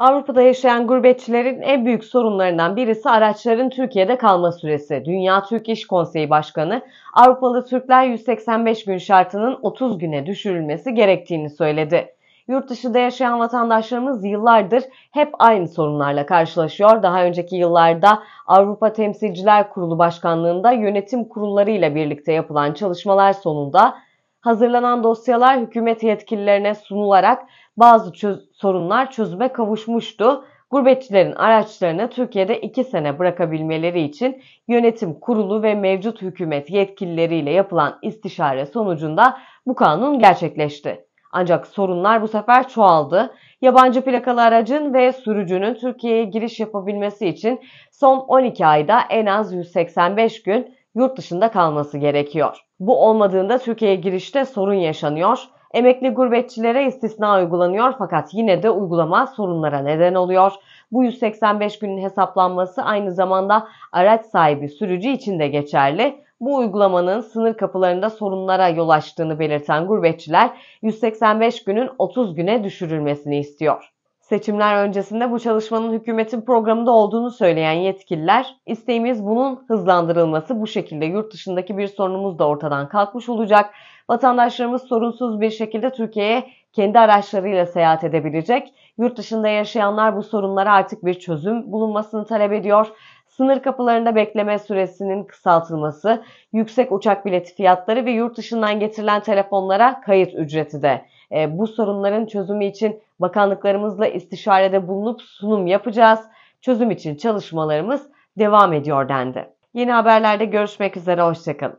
Avrupa'da yaşayan gurbetçilerin en büyük sorunlarından birisi araçların Türkiye'de kalma süresi. Dünya Türk İş Konseyi Başkanı Avrupalı Türkler 185 gün şartının 30 güne düşürülmesi gerektiğini söyledi. Yurt dışında yaşayan vatandaşlarımız yıllardır hep aynı sorunlarla karşılaşıyor. Daha önceki yıllarda Avrupa Temsilciler Kurulu Başkanlığında yönetim kurulları ile birlikte yapılan çalışmalar sonunda hazırlanan dosyalar hükümet yetkililerine sunularak bazı çöz sorunlar çözüme kavuşmuştu. Gurbetçilerin araçlarını Türkiye'de 2 sene bırakabilmeleri için yönetim kurulu ve mevcut hükümet yetkilileriyle yapılan istişare sonucunda bu kanun gerçekleşti. Ancak sorunlar bu sefer çoğaldı. Yabancı plakalı aracın ve sürücünün Türkiye'ye giriş yapabilmesi için son 12 ayda en az 185 gün yurt dışında kalması gerekiyor. Bu olmadığında Türkiye'ye girişte sorun yaşanıyor. Emekli gurbetçilere istisna uygulanıyor fakat yine de uygulama sorunlara neden oluyor. Bu 185 günün hesaplanması aynı zamanda araç sahibi sürücü için de geçerli. Bu uygulamanın sınır kapılarında sorunlara yol açtığını belirten gurbetçiler 185 günün 30 güne düşürülmesini istiyor. Seçimler öncesinde bu çalışmanın hükümetin programında olduğunu söyleyen yetkililer, isteğimiz bunun hızlandırılması bu şekilde yurt dışındaki bir sorunumuz da ortadan kalkmış olacak. Vatandaşlarımız sorunsuz bir şekilde Türkiye'ye kendi araçlarıyla seyahat edebilecek. Yurt dışında yaşayanlar bu sorunlara artık bir çözüm bulunmasını talep ediyor. Sınır kapılarında bekleme süresinin kısaltılması, yüksek uçak bileti fiyatları ve yurt dışından getirilen telefonlara kayıt ücreti de e, bu sorunların çözümü için bakanlıklarımızla istişarede bulunup sunum yapacağız. Çözüm için çalışmalarımız devam ediyor dendi. Yeni haberlerde görüşmek üzere, hoşçakalın.